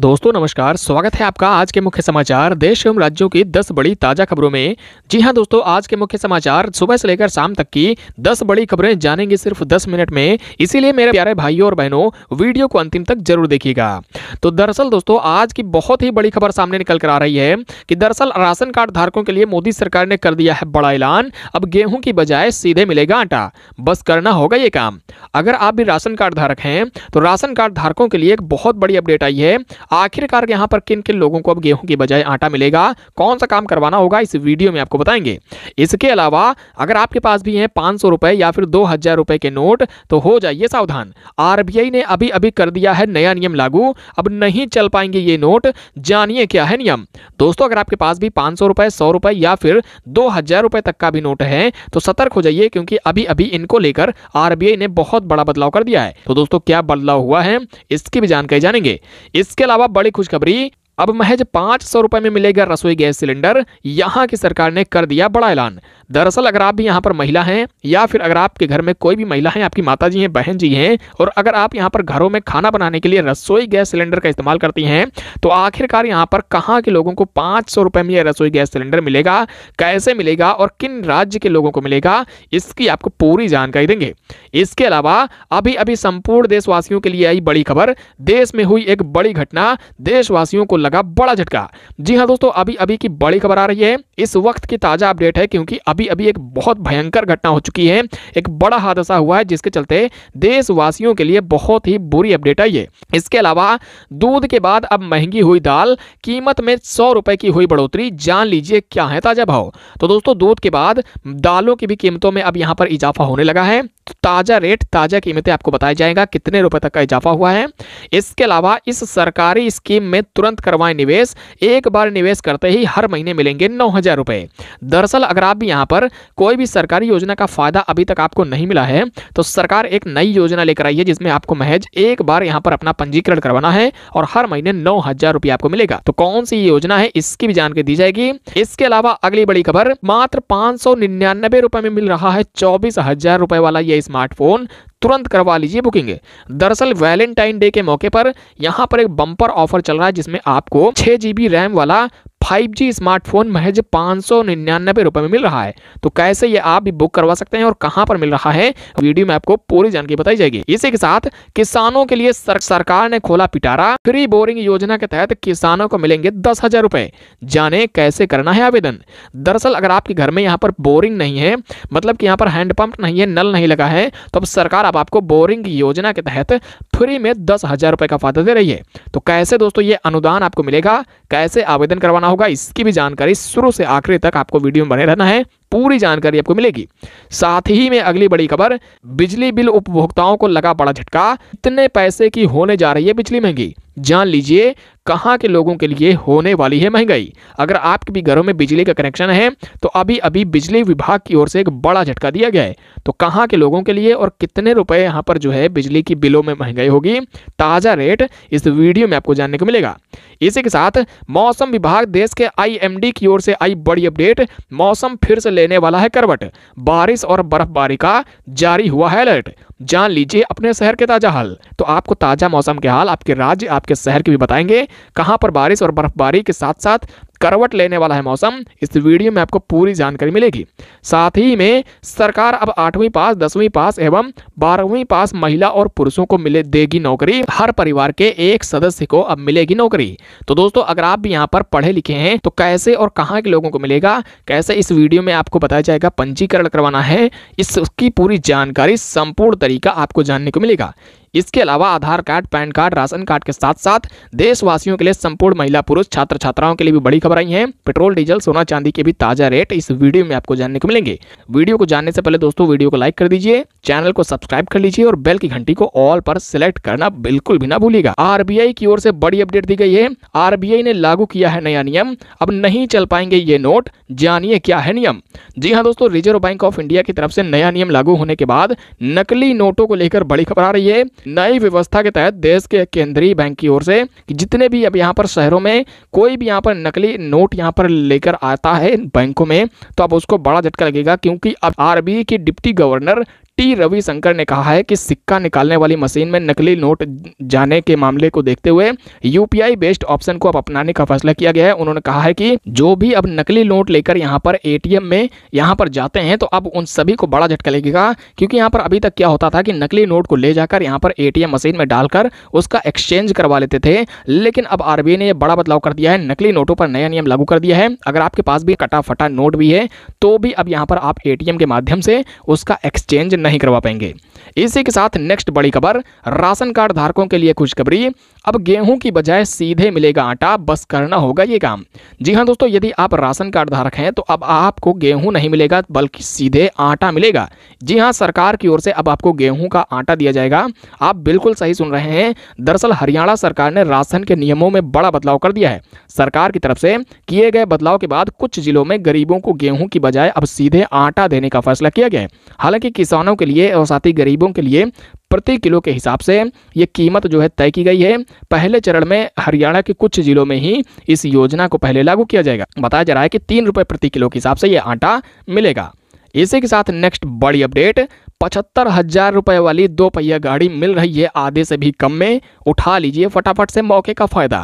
दोस्तों नमस्कार स्वागत है आपका आज के मुख्य समाचार देश एवं राज्यों की 10 बड़ी ताजा खबरों में जी हां दोस्तों आज के मुख्य समाचार सुबह से लेकर शाम तक की 10 बड़ी खबरें जानेंगे सिर्फ 10 मिनट में इसीलिए मेरे प्यारे भाइयों और बहनों वीडियो को अंतिम तक जरूर देखिएगा तो दरअसल दोस्तों आज की बहुत ही बड़ी खबर सामने निकल कर आ रही है कि दरअसल राशन कार्ड धारकों के लिए मोदी सरकार ने कर दिया है बड़ा ऐलान अब गेहूं की बजाय सीधे मिलेगा आटा बस करना होगा ये काम अगर आप भी राशन कार्ड धारक हैं तो राशन कार्ड धारकों के लिए एक बहुत बड़ी अपडेट आई है आखिरकार यहां पर किन किन लोगों को अब गेहूं की बजाय आटा मिलेगा कौन सा काम करवाना होगा इस वीडियो में आपको बताएंगे इसके अलावा अगर आपके पास भी हैं सौ रुपए या फिर दो हजार रुपए के नोट तो हो जाइए सावधान आरबीआई ने अभी अभी कर दिया है नया नियम लागू अब नहीं चल पाएंगे ये नोट जानिए क्या है नियम दोस्तों अगर आपके पास भी पांच सौ रुपए सौ रुपए या फिर दो हजार रुपए तक का भी नोट है तो सतर्क हो जाइए क्योंकि अभी अभी इनको लेकर आरबीआई ने बहुत बड़ा बदलाव कर दिया है तो दोस्तों क्या बदलाव हुआ है इसकी भी जानकारी जानेंगे इसके अलावा अलावा बड़ी खुशखबरी अब महज पांच सौ रुपये में मिलेगा रसोई गैस सिलेंडर यहाँ की सरकार ने कर दिया बड़ा ऐलान दरअसल अगर आप भी यहाँ पर महिला हैं या फिर अगर आपके घर में कोई भी महिला है आपकी माता जी हैं बहन जी हैं और अगर आप यहाँ पर घरों में खाना बनाने के लिए रसोई गैस सिलेंडर का इस्तेमाल करती हैं तो आखिरकार यहाँ पर कहाँ के लोगों को पाँच सौ में यह रसोई गैस सिलेंडर मिलेगा कैसे मिलेगा और किन राज्य के लोगों को मिलेगा इसकी आपको पूरी जानकारी देंगे इसके अलावा अभी अभी संपूर्ण देशवासियों के लिए आई बड़ी खबर देश में हुई एक बड़ी घटना देशवासियों को लगा बड़ा झटका जी हाँ दोस्तों अभी अभी की बड़ी खबर आ रही है इस वक्त की ताज़ा अपडेट है क्योंकि अभी अभी एक बहुत भयंकर घटना हो चुकी है एक बड़ा हादसा हुआ है जिसके चलते देशवासियों के लिए बहुत ही बुरी अपडेट आई है इसके अलावा दूध के बाद अब महंगी हुई दाल कीमत में सौ रुपए की हुई बढ़ोतरी जान लीजिए क्या है ताज़ा भाव तो दोस्तों दूध के बाद दालों की भी कीमतों में अब यहां पर इजाफा होने लगा है तो ताज़ा रेट ताज़ा कीमतें आपको बताया जाएगा कितने रुपए तक का इजाफा हुआ है इसके अलावा इस सरकारी स्कीम में तुरंत करवा करवाएं निवेश एक बार निवेश करते ही हर महीने मिलेंगे नौ हज़ार रुपए दरअसल अगर आप भी यहां पर कोई भी सरकारी योजना का फ़ायदा अभी तक आपको नहीं मिला है तो सरकार एक नई योजना लेकर आई है जिसमें आपको महज एक बार यहां पर अपना पंजीकरण करवाना है और हर महीने नौ हज़ार रुपये आपको मिलेगा तो कौन सी योजना है इसकी भी जानकारी दी जाएगी इसके अलावा अगली बड़ी खबर मात्र पांच रुपए में मिल रहा है चौबीस रुपए वाला यह स्मार्टफोन तुरंत करवा लीजिए बुकिंग दरअसल वैलेंटाइन डे के मौके पर यहाँ पर एक बम्पर ऑफर चल रहा है जिसमें आपको छः जी रैम वाला जी स्मार्टफोन महज पाँच सौ निन्यानबे रुपये में मिल रहा है तो कैसे ये आप भी बुक करवा सकते हैं और कहाँ पर मिल रहा है वीडियो में आपको पूरी जानकारी बताई जाएगी इसी के साथ किसानों के लिए सर, सरकार ने खोला पिटारा फ्री बोरिंग योजना के तहत किसानों को मिलेंगे दस हजार रुपये जाने कैसे करना है आवेदन दरअसल अगर आपके घर में यहाँ पर बोरिंग नहीं है मतलब कि यहाँ पर हैंडपम्प नहीं है नल नहीं लगा है तो अब सरकार अब आपको बोरिंग योजना के तहत फ्री में दस हजार का फायदा दे रही है तो कैसे दोस्तों ये अनुदान आपको मिलेगा कैसे आवेदन करवाना होगा इसकी भी जानकारी शुरू से आखिरी तक आपको वीडियो में बने रहना है पूरी जानकारी आपको मिलेगी साथ ही में अगली बड़ी खबर बिजली बिल उपभोक्ताओं को लगा पड़ा झटका इतने पैसे की होने जा रही है बिजली महंगी जान लीजिए कहाँ के लोगों के लिए होने वाली है महंगाई अगर आपके भी घरों में बिजली का कनेक्शन है तो अभी अभी बिजली विभाग की ओर से एक बड़ा झटका दिया गया है तो कहाँ के लोगों के लिए और कितने रुपए यहाँ पर जो है बिजली की बिलों में महंगाई होगी ताज़ा रेट इस वीडियो में आपको जानने को मिलेगा इसी के साथ मौसम विभाग देश के आई की ओर से आई बड़ी अपडेट मौसम फिर से लेने वाला है करवट बारिश और बर्फबारी का जारी हुआ है अलर्ट जान लीजिए अपने शहर के ताज़ा हाल तो आपको ताज़ा मौसम के हाल आपके राज्य आपके शहर के भी बताएंगे कहाँ पर बारिश और बर्फबारी के साथ साथ करवट लेने वाला है मौसम इस वीडियो में आपको पूरी जानकारी मिलेगी साथ ही में सरकार अब आठवीं पास दसवीं पास एवं बारहवीं पास महिला और पुरुषों को मिले देगी नौकरी हर परिवार के एक सदस्य को अब मिलेगी नौकरी तो दोस्तों अगर आप भी यहाँ पर पढ़े लिखे हैं तो कैसे और कहाँ के लोगों को मिलेगा कैसे इस वीडियो में आपको बताया जाएगा पंजीकरण करवाना है इसकी पूरी जानकारी संपूर्ण तरीका आपको जानने को मिलेगा इसके अलावा Aadhaar card PAN card ration card के साथ साथ देशवासियों के लिए संपूर्ण महिला पुरुष छात्र छात्राओं के लिए भी बड़ी खबर आई है पेट्रोल डीजल सोना चांदी के भी ताज़ा रेट इस वीडियो में आपको जानने को मिलेंगे वीडियो को जानने से पहले दोस्तों वीडियो को लाइक कर दीजिए चैनल को सब्सक्राइब कर लीजिए और बेल की घंटी को ऑल पर सिलेक्ट करना बिल्कुल भी ना भूलिएगा आरबीआई की ओर से बड़ी अपडेट दी गई है आरबीआई ने लागू किया है नया नियम अब नहीं चल पाएंगे ये नोट जानिए क्या है नियम जी हाँ दोस्तों रिजर्व बैंक ऑफ इंडिया की तरफ से नया नियम लागू होने के बाद नकली नोटों को लेकर बड़ी खबर आ रही है नई व्यवस्था के तहत देश के केंद्रीय बैंक की ओर से जितने भी अब यहाँ पर शहरों में कोई भी यहाँ पर नकली नोट यहाँ पर लेकर आता है बैंकों में तो अब उसको बड़ा झटका लगेगा क्योंकि अब आरबीआई के डिप्टी गवर्नर टी रविशंकर ने कहा है कि सिक्का निकालने वाली मशीन में नकली नोट जाने के मामले को देखते हुए यूपीआई बेस्ड ऑप्शन को अब अपनाने का फैसला किया गया है उन्होंने कहा है कि जो भी अब नकली नोट लेकर यहाँ पर एटीएम में यहाँ पर जाते हैं तो अब उन सभी को बड़ा झटका लगेगा क्योंकि यहाँ पर अभी तक क्या होता था कि नकली नोट को ले जाकर यहाँ पर ए मशीन में डालकर उसका एक्सचेंज करवा लेते थे लेकिन अब आरबीआई ने यह बड़ा बदलाव कर दिया है नकली नोटों पर नया नियम लागू कर दिया है अगर आपके पास भी कटा फटा नोट भी है तो भी अब यहाँ पर आप ए के माध्यम से उसका एक्सचेंज नहीं करवा पाएंगे इसी के साथ नेक्स्ट बड़ी खबर राशन कार्ड धारकों के लिए खुशखबरी अब गेहूं की बजाय सीधे मिलेगा आटा बस करना होगा ये काम जी हाँ दोस्तों यदि आप राशन कार्ड धारक हैं तो अब आपको गेहूं नहीं मिलेगा बल्कि सीधे आटा मिलेगा जी हाँ सरकार की ओर से अब आपको गेहूं का आटा दिया जाएगा आप बिल्कुल सही सुन रहे हैं दरअसल हरियाणा सरकार ने राशन के नियमों में बड़ा बदलाव कर दिया है सरकार की तरफ से किए गए बदलाव के बाद कुछ जिलों में गरीबों को गेहूं की बजाय अब सीधे आटा देने का फैसला किया गया है हालांकि किसानों के लिए और साथ ही गरीबों के लिए प्रति किलो के हिसाब से ये कीमत जो है तय की गई है पहले चरण में हरियाणा के कुछ जिलों में ही इस योजना को पहले लागू किया जाएगा बताया जा रहा है कि तीन रुपये प्रति किलो के हिसाब से ये आटा मिलेगा इसी के साथ नेक्स्ट बड़ी अपडेट पचहत्तर हजार रुपये वाली दो पहिया गाड़ी मिल रही है आधे से भी कम में उठा लीजिए फटाफट से मौके का फ़ायदा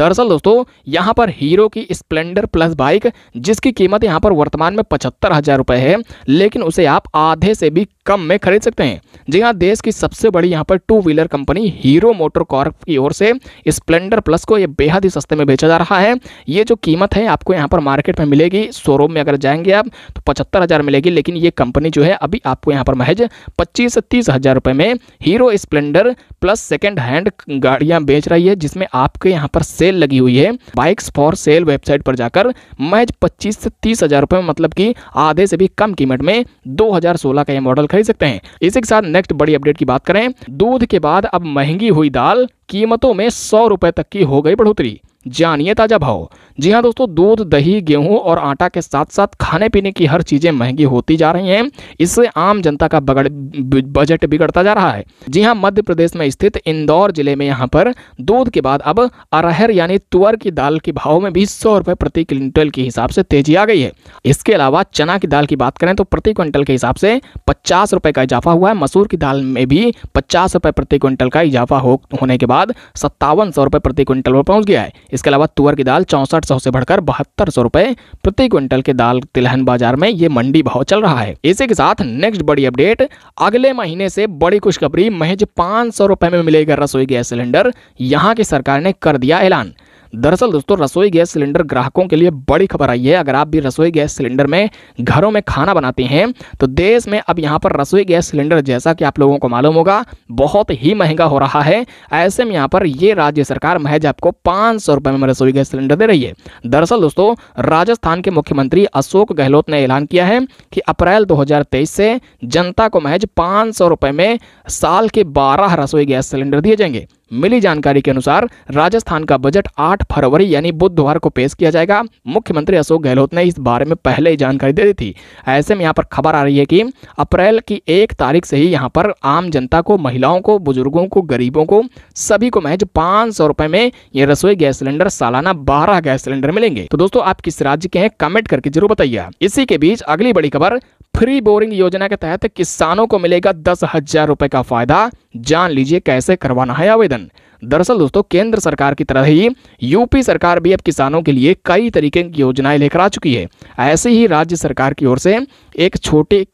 दरअसल दोस्तों यहाँ पर हीरो की स्प्लेंडर प्लस बाइक जिसकी कीमत यहाँ पर वर्तमान में पचहत्तर हजार रुपये है लेकिन उसे आप आधे से भी कम में खरीद सकते हैं जी हाँ देश की सबसे बड़ी यहाँ पर two wheeler company Hero MotoCorp की ओर से स्प्लेंडर प्लस को ये बेहद ही सस्ते में बेचा जा रहा है ये जो कीमत है आपको यहाँ पर मार्केट में मिलेगी शोरूम में अगर जाएंगे आप तो पचहत्तर मिलेगी लेकिन ये कंपनी जो है अभी आपको यहाँ पर महज महज पच्चीस से तीस हज़ार रुपये में Hero Splendor plus second hand गाड़ियां बेच रही है जिसमें आपके यहां पर सेल लगी हुई है बाइक्स फॉर सेल वेबसाइट पर जाकर महज पच्चीस से तीस हज़ार रुपये में मतलब कि आधे से भी कम कीमत में 2016 का यह मॉडल खरीद सकते हैं इसी के साथ नेक्स्ट बड़ी अपडेट की बात करें दूध के बाद अब महंगी हुई दाल कीमतों में सौ रुपए तक की हो गई बढ़ोतरी जानिए ताज़ा भाव जी हाँ दोस्तों दूध दही गेहूं और आटा के साथ साथ खाने पीने की हर चीज़ें महंगी होती जा रही हैं इससे आम जनता का बगड़ बजट बिगड़ता जा रहा है जी हाँ मध्य प्रदेश में स्थित इंदौर जिले में यहाँ पर दूध के बाद अब अरहर यानी तुअर की दाल के भाव में भी सौ रुपए प्रति क्विंटल के हिसाब से तेजी आ गई है इसके अलावा चना की दाल की बात करें तो प्रति क्विंटल के हिसाब से पचास रुपए का इजाफा हुआ है मसूर की दाल में भी पचास रुपए प्रति क्विंटल का इजाफा होने के बाद सत्तावन सौ रुपये प्रति क्विंटल पर पहुंच गया है इसके अलावा तुअर की दाल चौंसठ पैंसठ सौ से बढ़कर बहत्तर सौ रुपए प्रति क्विंटल के दाल तिलहन बाजार में ये मंडी भाव चल रहा है इसी के साथ नेक्स्ट बड़ी अपडेट अगले महीने से बड़ी खुशखबरी महज पांच सौ रुपए में मिलेगा रसोई गैस सिलेंडर यहाँ की सरकार ने कर दिया ऐलान दरअसल दोस्तों रसोई गैस सिलेंडर ग्राहकों के लिए बड़ी खबर आई है अगर आप भी रसोई गैस सिलेंडर में घरों में खाना बनाते हैं तो देश में अब यहाँ पर रसोई गैस सिलेंडर जैसा कि आप लोगों को मालूम होगा बहुत ही महंगा हो रहा है ऐसे में यहाँ पर ये राज्य सरकार महज आपको पाँच सौ में रसोई गैस सिलेंडर दे रही है दरअसल दोस्तों राजस्थान के मुख्यमंत्री अशोक गहलोत ने ऐलान किया है कि अप्रैल दो से जनता को महज पाँच सौ में साल के बारह रसोई गैस सिलेंडर दिए जाएंगे मिली जानकारी के अनुसार राजस्थान का बजट 8 फरवरी यानी बुधवार को पेश किया जाएगा मुख्यमंत्री अशोक गहलोत ने इस बारे में पहले ही जानकारी दे दी थी ऐसे में यहाँ पर खबर आ रही है कि अप्रैल की एक तारीख से ही यहाँ पर आम जनता को महिलाओं को बुजुर्गों को गरीबों को सभी को महज पाँच सौ में ये रसोई गैस सिलेंडर सालाना बारह गैस सिलेंडर मिलेंगे तो दोस्तों आप किस राज्य के हैं कमेंट करके जरूर बताइए इसी के बीच अगली बड़ी खबर फ्री बोरिंग योजना के तहत किसानों को मिलेगा दस हजार रुपए का फायदा जान लीजिए कैसे करवाना है आवेदन दरअसल दोस्तों केंद्र सरकार की तरह ही यूपी सरकार भी अब किसानों के लिए कई तरीके की योजनाएं लेकर आ चुकी है ऐसे ही राज्य सरकार की ओर से एक छोटे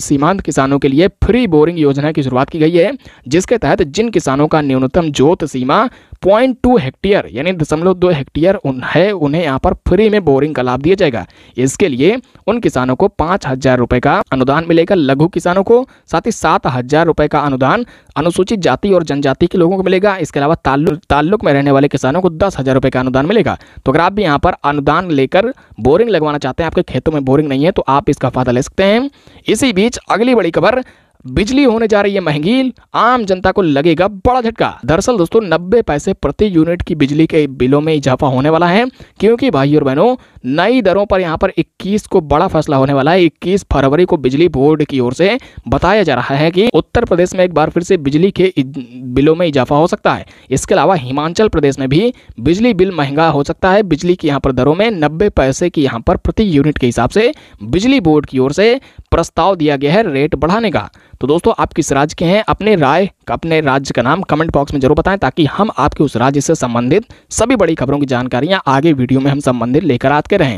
सीमांत किसानों के लिए फ्री बोरिंग योजना की शुरुआत की गई है जिसके तहत जिन किसानों का न्यूनतम जोत सीमा पॉइंट टू हेक्टेयर यानी दशमलव दो हेक्टेयर उन है उन्हें यहाँ पर फ्री में बोरिंग का लाभ दिया जाएगा इसके लिए उन किसानों को पाँच हजार रुपये का अनुदान मिलेगा लघु किसानों को साथ ही सात हजार रुपये का अनुदान अनुसूचित जाति और जनजाति के लोगों को मिलेगा इसके अलावा ताल्लुक ताल्लुक में रहने वाले किसानों को दस हजार रुपये का अनुदान मिलेगा तो अगर आप भी यहाँ पर अनुदान लेकर बोरिंग लगवाना चाहते हैं आपके खेतों में बोरिंग नहीं है तो आप इसका फायदा ले सकते हैं इसी बीच बीच अगली बड़ी खबर बिजली होने जा रही है महंगी आम जनता को लगेगा बड़ा झटका दरअसल दोस्तों नब्बे पैसे प्रति यूनिट की बिजली के बिलों में इजाफा होने वाला है क्योंकि भाई और बहनों नई दरों पर यहाँ पर 21 को बड़ा फैसला होने वाला है 21 फरवरी को बिजली बोर्ड की ओर से बताया जा रहा है कि उत्तर प्रदेश में एक बार फिर से बिजली के बिलों में इजाफा हो सकता है इसके अलावा हिमाचल प्रदेश में भी बिजली बिल महंगा हो सकता है बिजली की यहाँ पर दरों में नब्बे पैसे की यहाँ पर प्रति यूनिट के हिसाब से बिजली बोर्ड की ओर से प्रस्ताव दिया गया है रेट बढ़ाने का तो दोस्तों आप किस राज्य के हैं अपने राय अपने राज्य का नाम कमेंट बॉक्स में जरूर बताएं ताकि हम आपके उस राज्य से संबंधित सभी बड़ी खबरों की जानकारियां आगे वीडियो में हम संबंधित लेकर आते रहें